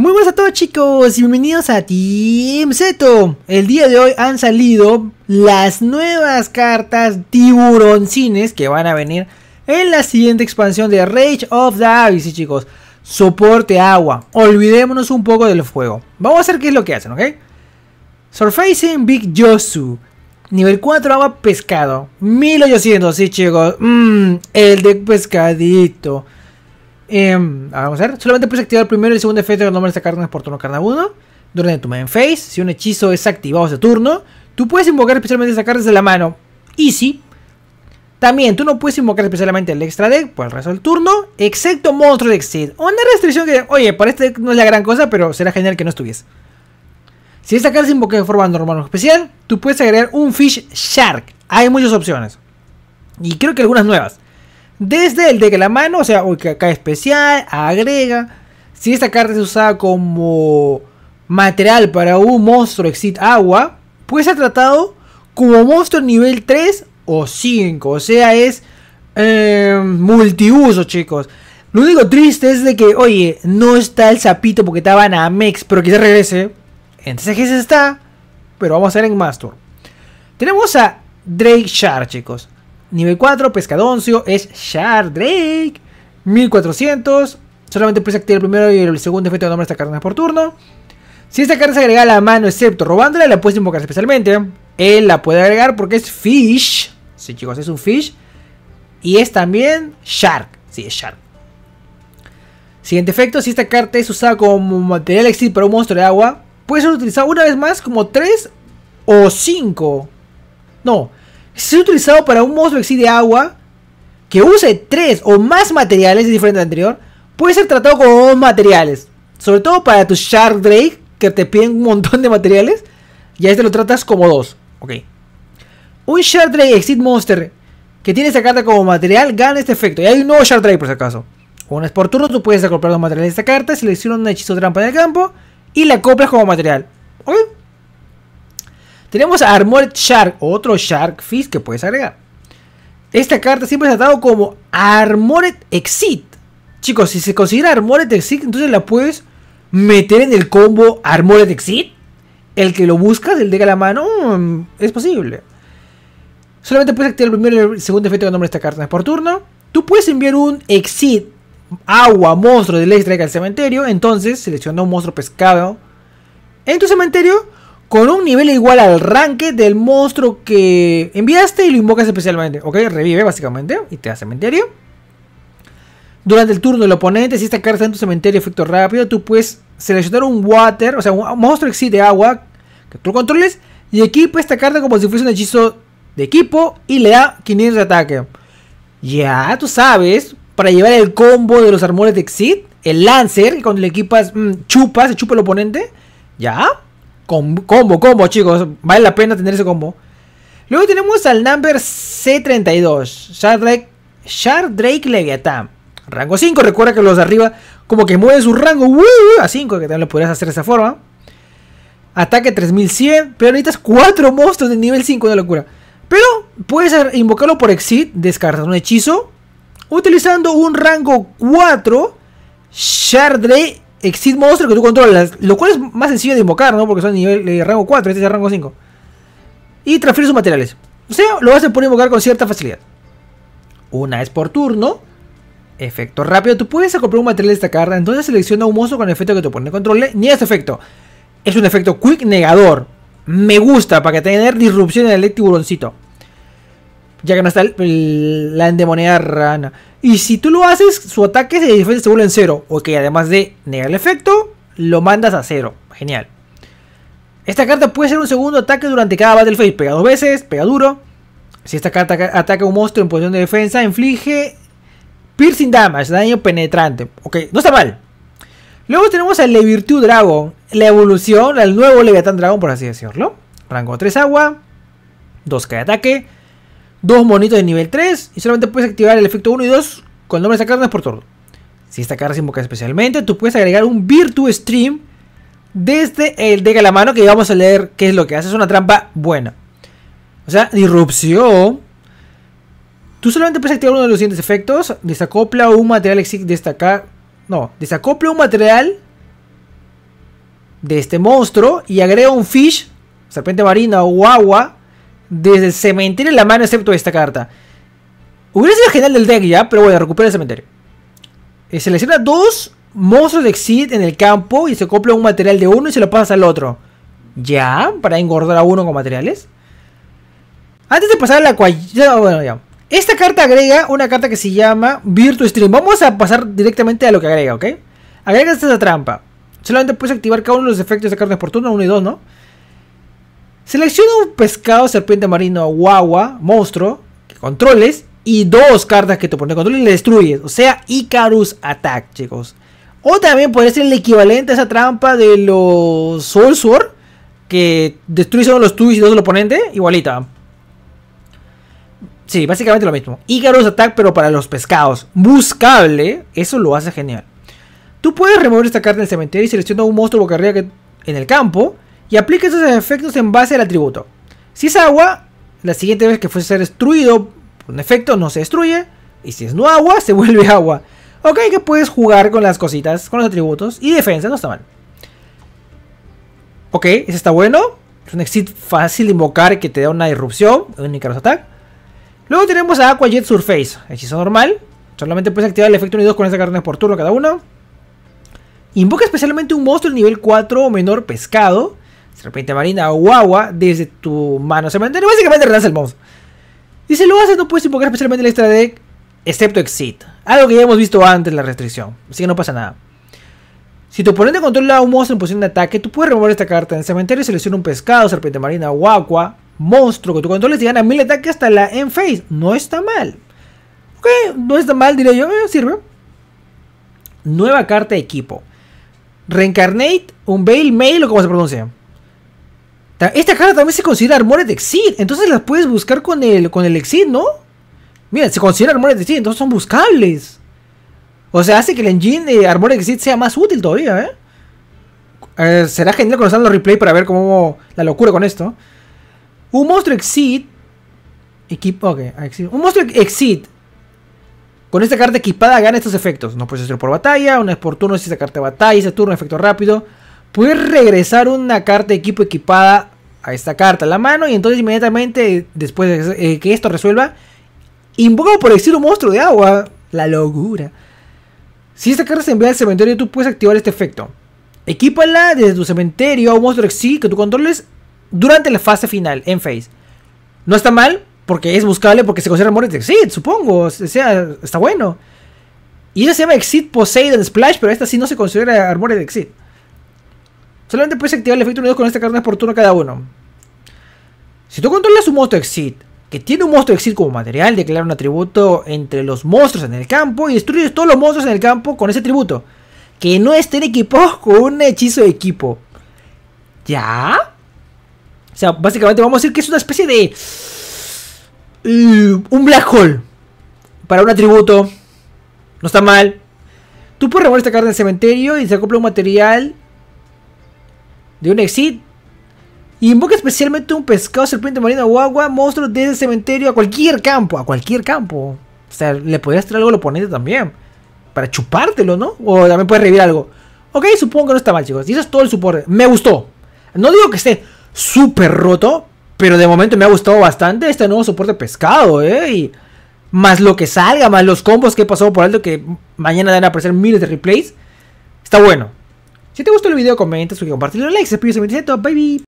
Muy buenas a todos chicos y bienvenidos a Team Zeto. El día de hoy han salido las nuevas cartas tiburoncines que van a venir en la siguiente expansión de Rage of the Abyss, chicos. Soporte agua. Olvidémonos un poco del fuego. Vamos a ver qué es lo que hacen, ¿ok? Surfacing Big Josu, Nivel 4 agua pescado. 1800, sí chicos. mmm el de pescadito. Em, vamos a ver. Solamente puedes activar el primero y el segundo efecto los nombres de esta carne por turno carnavuno 1. Durante tu main phase, si un hechizo es activado ese turno, tú puedes invocar especialmente esa carta desde la mano. Easy. También tú no puedes invocar especialmente el extra deck por el resto del turno, excepto monstruo de Exceed. Una restricción que, oye, para este deck no es la gran cosa, pero será genial que no estuviese. Si esta carta se invoca de forma normal o especial, tú puedes agregar un Fish Shark. Hay muchas opciones. Y creo que algunas nuevas. Desde el de la mano, o sea, acá especial, agrega. Si esta carta es usada como material para un monstruo Exit Agua, pues ha tratado como monstruo nivel 3 o 5. O sea, es em, multiuso, chicos. Lo único triste es de que, oye, no está el sapito porque estaba en Amex, pero quizás regrese. Entonces se está, pero vamos a ver en Master. Tenemos a Drake Shard, chicos. Nivel 4, Pescadoncio, es Shardrake. 1400. Solamente puedes activar el primero y el segundo efecto de nombre de esta carta por turno. Si esta carta se agrega a la mano, excepto robándola, la puedes invocar especialmente. Él la puede agregar porque es Fish. Sí, chicos, es un Fish. Y es también Shark. Sí, es Shark. Siguiente efecto, si esta carta es usada como material exit para un monstruo de agua, puede ser utilizada una vez más como 3 o 5. No, si es utilizado para un monstruo de agua que use tres o más materiales, diferentes diferente al anterior, puede ser tratado como dos materiales. Sobre todo para tu Shard Drake, que te piden un montón de materiales, y a este lo tratas como dos. Ok. Un Shard Drake Exit Monster que tiene esta carta como material gana este efecto. Y hay un nuevo Shard Drake por si acaso. Una es por turno tú puedes acoplar los materiales de esta carta, selecciona un hechizo trampa en campo y la acoplas como material. Ok. Tenemos a Armored Shark, otro Shark Fish que puedes agregar. Esta carta siempre es tratado como Armored Exit. Chicos, si se considera Armored Exit, entonces la puedes meter en el combo Armored Exit. El que lo buscas, el de la mano, mm, es posible. Solamente puedes activar el primer el segundo efecto que nombre esta carta por turno. Tú puedes enviar un Exit agua, monstruo del extra al cementerio. Entonces selecciona un monstruo pescado en tu cementerio con un nivel igual al ranque del monstruo que enviaste y lo invocas especialmente. Ok, revive básicamente y te da cementerio. Durante el turno del oponente, si esta carta está en tu cementerio efecto rápido, tú puedes seleccionar un water, o sea, un monstruo Exit de agua que tú controles y equipa esta carta como si fuese un hechizo de equipo y le da 500 de ataque. Ya, tú sabes, para llevar el combo de los armores de Exit, el Lancer, que cuando le equipas, mm, chupas, se chupa el oponente. Ya, Combo, combo, chicos. Vale la pena tener ese combo. Luego tenemos al number C32. Shardrake Drake, Rango 5. Recuerda que los de arriba como que mueven su rango. Uh, uh, a 5, que también lo podrías hacer de esa forma. Ataque 3100. Pero necesitas 4 monstruos de nivel 5. de locura. Pero puedes invocarlo por exit. Descartas un hechizo. Utilizando un rango 4. Shardrake Exit monstruo que tú controlas, lo cual es más sencillo de invocar, ¿no? Porque son nivel eh, rango 4, este es de rango 5. Y transfiere sus materiales. O sea, lo vas a poder invocar con cierta facilidad. Una vez por turno. Efecto rápido. Tú puedes acoplar un material de esta carta. Entonces selecciona un monstruo con el efecto que te pone control Ni ese efecto. Es un efecto quick negador. Me gusta para que tener disrupción en el tiburoncito. Ya que no está la endemoniada rana. Y si tú lo haces, su ataque se, se vuelve en cero. Ok, además de negar el efecto, lo mandas a cero. Genial. Esta carta puede ser un segundo ataque durante cada battle phase. Pega dos veces, pega duro. Si esta carta ataca a un monstruo en posición de defensa, inflige piercing damage, daño penetrante. Ok, no está mal. Luego tenemos al levirtu Dragon, la evolución, al nuevo Leviathan Dragon, por así decirlo. Rango 3 agua, 2K de ataque, dos monitos de nivel 3 y solamente puedes activar el efecto 1 y 2 con el nombre de esta carta por todo Si esta carta se invoca especialmente, tú puedes agregar un Virtue Stream desde el deck a la mano que vamos a leer qué es lo que hace. Es una trampa buena. O sea, disrupción. Tú solamente puedes activar uno de los siguientes efectos. Desacopla un material destacar. No, desacopla un material de este monstruo y agrega un fish, serpiente marina o agua desde el cementerio en la mano, excepto esta carta. Hubiera sido genial del deck ya, pero bueno, recupera el cementerio. Eh, selecciona dos monstruos de Exit en el campo y se copla un material de uno y se lo pasa al otro. Ya, para engordar a uno con materiales. Antes de pasar a la cual. Bueno, ya. Esta carta agrega una carta que se llama Virtu Stream. Vamos a pasar directamente a lo que agrega, ¿ok? Agrega esta trampa. Solamente puedes activar cada uno de los efectos de carta por turno, 1 y dos, ¿no? Selecciona un pescado, serpiente marino, guagua, monstruo, que controles. Y dos cartas que tu pone control y le destruyes. O sea, Icarus Attack, chicos. O también puede ser el equivalente a esa trampa de los Soul Sword. Que destruye solo los tuyos y dos del oponente. Igualita. Sí, básicamente lo mismo. Icarus Attack, pero para los pescados. Buscable. Eso lo hace genial. Tú puedes remover esta carta del cementerio y selecciona un monstruo boca arriba en el campo y aplica esos efectos en base al atributo. Si es agua, la siguiente vez que fuese destruido por un efecto no se destruye, y si es no agua, se vuelve agua. Ok, que puedes jugar con las cositas, con los atributos, y defensa, no está mal. Ok, ese está bueno. Es un exit fácil de invocar que te da una irrupción, un Icarus Attack. Luego tenemos a Aqua Jet Surface, hechizo normal. Solamente puedes activar el efecto unidos con esa carne por turno cada uno. Invoca especialmente un monstruo de nivel 4 o menor pescado serpiente marina o guagua desde tu mano cementerio. Básicamente retrasa el monstruo Y si lo haces, no puedes invocar especialmente la extra deck, excepto Exit. Algo que ya hemos visto antes la restricción. Así que no pasa nada. Si tu oponente controla un monstruo en posición de ataque, tú puedes remover esta carta en cementerio y selecciona un pescado, serpiente marina, guagua, monstruo que tu controles este y gana mil ataques hasta la end phase. No está mal. Ok, no está mal, Diría yo, eh, sirve. Nueva carta de equipo. Reincarnate, un Veil Mail o como se pronuncia. Esta carta también se considera de Exit. Entonces las puedes buscar con el, con el Exit, ¿no? Mira, se considera Armored Exit, entonces son buscables. O sea, hace que el engine de Armored Exit sea más útil todavía, ¿eh? será genial conocer los replay para ver cómo la locura con esto. Un monstruo Exit. Equipo. Ok, exit. Un monstruo Exit. Con esta carta equipada gana estos efectos. No puede ser por batalla, una vez por turno si esa carta de batalla, ese turno, efecto rápido. Puedes regresar una carta de equipo equipada a esta carta a la mano y entonces inmediatamente después de eh, que esto resuelva, invoca por decir un monstruo de agua. La locura. Si esta carta se envía al cementerio, tú puedes activar este efecto. Equípala desde tu cementerio a un monstruo exil que tú controles durante la fase final, en phase. No está mal, porque es buscable, porque se considera de Exit, supongo. O sea, está bueno. Y esta se llama Exit Poseidon Splash, pero esta sí no se considera de Exit. Solamente puedes activar el efecto unidos con esta carta por turno cada uno. Si tú controlas un monstruo Exit, que tiene un monstruo Exit como material, declara un atributo entre los monstruos en el campo y destruyes todos los monstruos en el campo con ese atributo. Que no estén equipados con un hechizo de equipo. ¿Ya? O sea, básicamente vamos a decir que es una especie de... Eh, un black hole. Para un atributo. No está mal. Tú puedes remover esta carne en cementerio y se acopla un material de un exit. invoca especialmente un pescado serpiente marina o agua, monstruos desde el cementerio a cualquier campo, a cualquier campo. O sea, le podrías traer algo al oponente también. Para chupártelo, ¿no? O también puedes revivir algo. Ok, supongo que no está mal, chicos. Y eso es todo el soporte. Me gustó. No digo que esté súper roto, pero de momento me ha gustado bastante este nuevo soporte pescado, ¿eh? Y más lo que salga, más los combos que he pasado por alto, que mañana van a aparecer miles de replays. Está bueno. Si te gustó el video, comenta, suscríbete, compártelo. like, se pide, bye, baby.